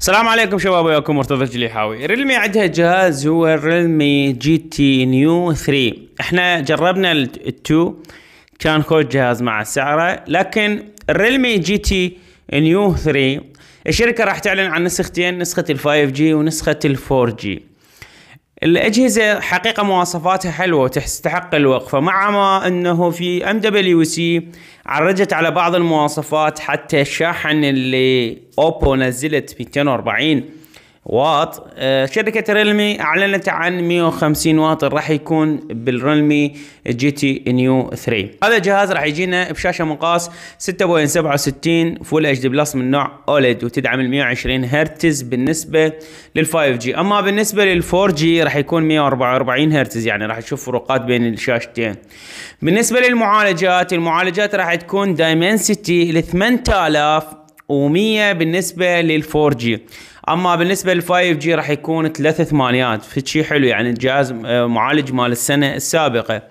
السلام عليكم شباب وياكم مرتضى الجليحاوي ريلمي عندها جهاز هو ريلمي جي تي نيو 3 احنا جربنا ال2 كان كود جهاز مع سعره لكن ريلمي جي تي نيو 3 الشركة راح تعلن عن نسختين نسخة ال 5 جي ونسخة ال 4 جي الاجهزه حقيقه مواصفاتها حلوه وتستحق الوقفه مع ما انه في ام دبليو سي عرجت على بعض المواصفات حتى الشاحن اللي اوبو نزلت 240 واط آه، شركة ريلمي أعلنت عن 150 واط راح يكون بالريلمي جي تي نيو 3 هذا الجهاز راح يجينا بشاشة مقاس 6.67 فول اتش دي بلس من نوع اوليد وتدعم ال 120 هرتز بالنسبة لل 5 جي أما بالنسبة لل 4 جي راح يكون 144 هرتز يعني راح تشوف فروقات بين الشاشتين بالنسبة للمعالجات المعالجات راح تكون دايمنسيتي ل و100 بالنسبة لل 4 جي اما بالنسبه لل 5 جي راح يكون ثلاث ثمانيات فشي حلو يعني الجهاز آه، معالج مال السنه السابقه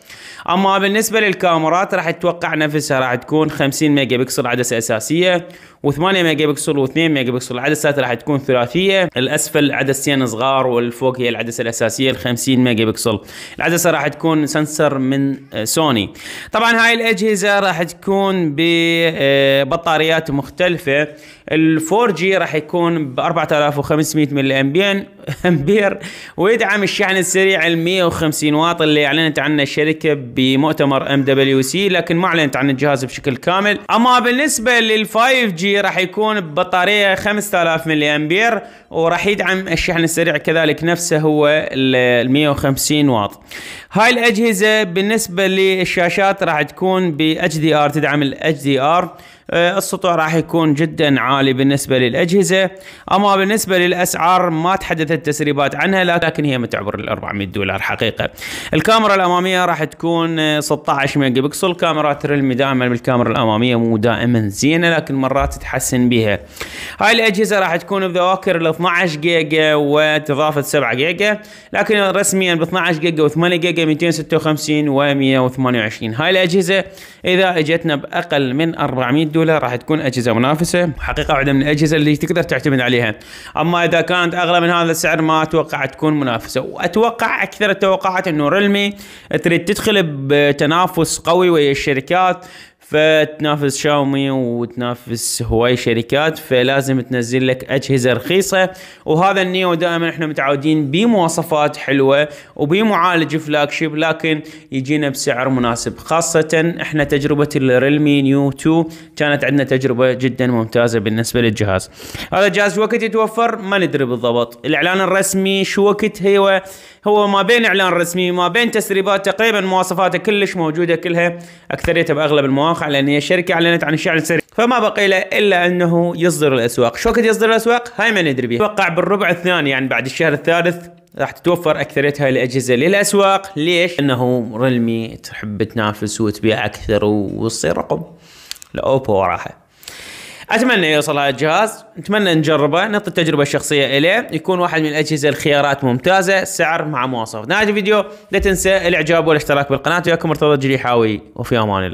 اما بالنسبه للكاميرات راح اتوقع نفسها راح تكون 50 ميجا بكسل عدسه اساسيه و8 ميجا بكسل و2 ميجا بكسل العدسات راح تكون ثلاثيه الاسفل عدستين صغار والفوق هي العدسه الاساسيه ال 50 ميجا بكسل العدسه راح تكون سنسر من سوني آه، طبعا هاي الاجهزه راح تكون ببطاريات آه، مختلفه ال 4 جي راح يكون ب 4000 3500 ملي امبير امبير ويدعم الشحن السريع ال 150 واط اللي اعلنت عنه الشركه بمؤتمر ام دبليو سي لكن ما اعلنت عن الجهاز بشكل كامل اما بالنسبه لل 5 جي راح يكون ببطاريه 5000 ملي امبير وراح يدعم الشحن السريع كذلك نفسه هو ال 150 واط هاي الاجهزه بالنسبه للشاشات راح تكون ب اتش دي ار تدعم الاتش دي ار آه، السطوع راح يكون جدا عالي بالنسبة للأجهزة أما بالنسبة للأسعار ما تحدثت تسريبات عنها لكن هي ما تعبر ال 400 دولار حقيقة الكاميرا الأمامية راح تكون 16 آه، ميجا بكسل كاميرات ريلمي دائما بالكاميرا الأمامية مو دائما زينة لكن مرات تحسن بها هاي الأجهزة راح تكون بذواكر ال 12 جيجا وتضافة 7 جيجا لكن رسميا ب 12 جيجا و8 جيجا 256 و 128 هاي الأجهزة إذا اجتنا بأقل من 400 دولار راح تكون اجهزه منافسه حقيقه واحده من الاجهزه اللي تقدر تعتمد عليها اما اذا كانت اغلى من هذا السعر ما اتوقع تكون منافسه واتوقع اكثر التوقعات انه ريلمي تريد تدخل بتنافس قوي ويا الشركات فتنافس شاومي وتنافس هواي شركات فلازم تنزل لك اجهزه رخيصه وهذا النيو دائما احنا متعودين بمواصفات حلوه وبمعالج فلاج شيب لكن يجينا بسعر مناسب خاصه احنا تجربه الريلمي نيو 2 كانت عندنا تجربه جدا ممتازه بالنسبه للجهاز هذا الجهاز وقت يتوفر ما ندري بالضبط الاعلان الرسمي شو وقت هو هو ما بين اعلان رسمي ما بين تسريبات تقريبا مواصفاته كلش موجوده كلها اكثريتها باغلب المواقع مواقع اعلانيه شركه اعلنت عن الشعر السريع فما بقي له الا انه يصدر الاسواق شو وقت يصدر الاسواق هاي ما ندري بيه اتوقع بالربع الثاني يعني بعد الشهر الثالث راح تتوفر اكثريتها الاجهزه للاسواق ليش انه ريلمي تحب تنافس وتبيع اكثر وتصير رقم لاوبو وراها اتمنى يوصل هذا الجهاز اتمنى نجربه نعطي التجربه الشخصيه اليه يكون واحد من الاجهزه الخيارات ممتازه سعر مع مواصفات نهايه الفيديو لا تنسى الاعجاب والاشتراك بالقناه وياكم مرتضى الجريحاوي وفي امان الله